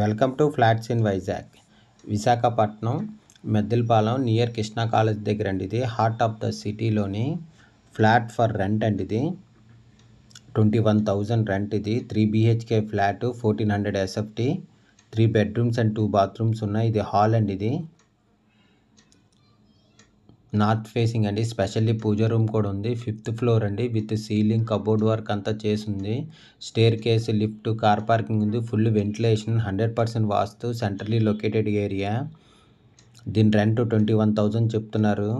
welcome to flats in Vizag Visakhapatnam Maddilapalem near Krishna college దగ్గర అండి ఇది హార్ట్ ఆఫ్ ద సిటీలోని ఫ్లాట్ ఫర్ రెంట్ అండి ఇది ట్వంటీ వన్ థౌజండ్ రెంట్ ఇది three BHK flat fourteen hundred SFT three bedrooms and two bathrooms ఉన్నాయి ఇది హాల్ అండి ఇది నార్త్ ఫేసింగ్ అండి స్పెషల్లీ పూజ రూమ్ కూడా ఉంది ఫిఫ్త్ ఫ్లోర్ అండి విత్ సీలింగ్ కబోర్డ్ వర్క్ అంతా చేసింది staircase lift car parking ఉంది ఫుల్ వెంటిలేషన్ హండ్రెడ్ పర్సెంట్ వాస్తు సెంట్రలీ లొకేటెడ్ ఏరియా దీని రెంట్ ట్వంటీ వన్ థౌజండ్ చెప్తున్నారు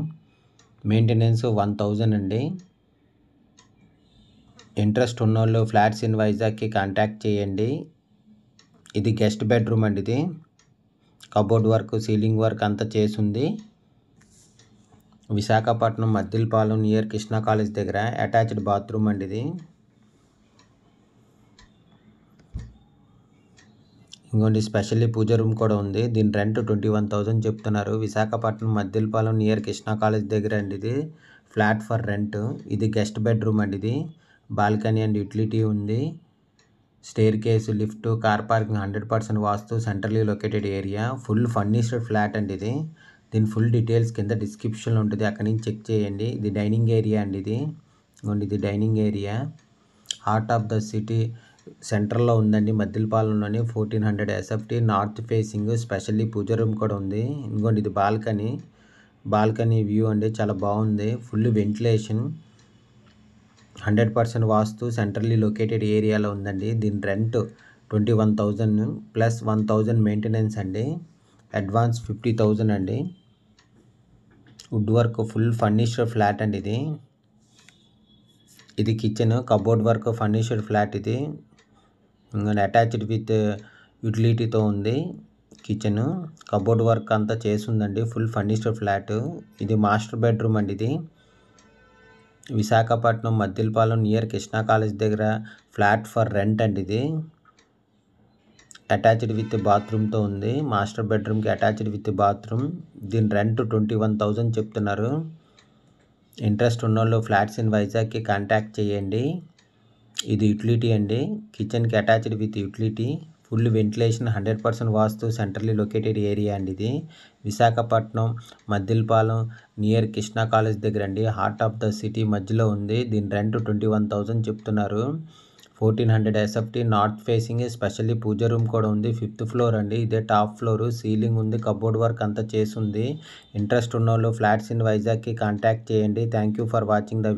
మెయింటెనెన్స్ వన్ థౌజండ్ అండి ఇంట్రెస్ట్ ఉన్నోళ్ళు ఫ్లాట్స్ ఇన్ వైజాగ్కి కాంటాక్ట్ చేయండి ఇది గెస్ట్ బెడ్రూమ్ అండి ఇది కబోర్డ్ వర్క్ సీలింగ్ వర్క్ అంతా చేసి ఉంది విశాఖపట్నం మద్దిల్పాలెం నియర్ కృష్ణా కాలేజ్ దగ్గర అటాచ్డ్ బాత్రూమ్ అండి ఇది ఇంకోటి స్పెషల్లీ పూజ రూమ్ కూడా ఉంది దీని రెంట్ ట్వంటీ వన్ థౌజండ్ చెప్తున్నారు విశాఖపట్నం మద్దిల్పాలెం నియర్ కృష్ణా కాలేజ్ దగ్గర అండి ఇది ఫ్లాట్ ఫర్ రెంట్ ఇది గెస్ట్ బెడ్రూమ్ అండి ఇది బాల్కనీ అండ్ యూటిలిటీ ఉంది staircase lift car parking hundred percent vastu centrally located area full furnished flat అండి ఇది దీని ఫుల్ డీటెయిల్స్ కింద డిస్క్రిప్షన్లో ఉంటుంది అక్కడ నుంచి చెక్ చేయండి ఇది డైనింగ్ ఏరియా అండి ఇది ఇదిగోండి ఇది dining area heart of the city సెంటర్లో ఉందండి మద్దిలపాలెంలోని fourteen hundred SFT north facing specially పూజ రూమ్ కూడా ఉంది ఇంకోండి ఇది బాల్కనీ బాల్కనీ వ్యూ అండి చాలా బాగుంది full ventilation hundred percent vastu centrally located ఏరియాలో ఉందండి దీని rent twenty one thousand plus one thousand maintenance అండి అడ్వాన్స్ ఫిఫ్టీ థౌజండ్ అండి wood work full furnished flat అండి ఇది ఇది kitchen cupboard work furnished flat ఇది అటాచ్డ్ విత్ యూటిలిటీతో ఉంది కిచెన్ కబోర్డ్ వర్క్ అంతా చేసిందండి ఫుల్ ఫర్నిష్డ్ ఫ్లాట్ ఇది మాస్టర్ బెడ్రూమ్ అండి ఇది విశాఖపట్నం మద్దిలపాలెం నియర్ కృష్ణా కాలేజ్ దగ్గర ఫ్లాట్ ఫర్ రెంట్ అండి ఇది అటాచ్డ్ విత్ బాత్రూమ్తో ఉంది మాస్టర్ బెడ్రూమ్కి అటాచ్డ్ విత్ బాత్రూమ్ దీని రెంట్ ట్వంటీ వన్ థౌజండ్ చెప్తున్నారు ఇంట్రెస్ట్ ఉన్నోళ్ళు ఫ్లాట్స్ ఇన్ వైజాగ్కి కాంటాక్ట్ చేయండి ఇది యుటిలిటీ అండి కిచెన్కి attached with utility full ventilation hundred percent vastu centrally located area అండి ఇది విశాఖపట్నం మద్దిలపాలెం నియర్ కృష్ణా కాలేజ్ దగ్గర అండి హార్ట్ ఆఫ్ ద సిటీ మధ్యలో ఉంది దీని రెంట్ ట్వంటీ వన్ థౌజండ్ చెప్తున్నారు fourteen hundred SFT north facing specially పూజ రూమ్ కూడా ఉంది ఫిఫ్త్ ఫ్లోర్ అండి ఇదే టాప్ ఫ్లోర్ సీలింగ్ ఉంది కబోర్డ్ వర్క్ అంతా చేసి ఉంది ఇంట్రెస్ట్ ఉన్న వాళ్ళు ఫ్లాట్స్ ఇన్ వైజాగ్కి కాంటాక్ట్ చేయండి thank you for watching the